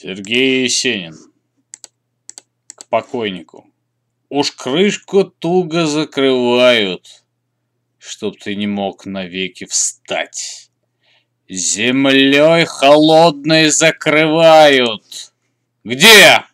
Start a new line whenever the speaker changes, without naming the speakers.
Сергей Есенин. К покойнику. Уж крышку туго закрывают, чтоб ты не мог навеки встать. Землей холодной закрывают. Где?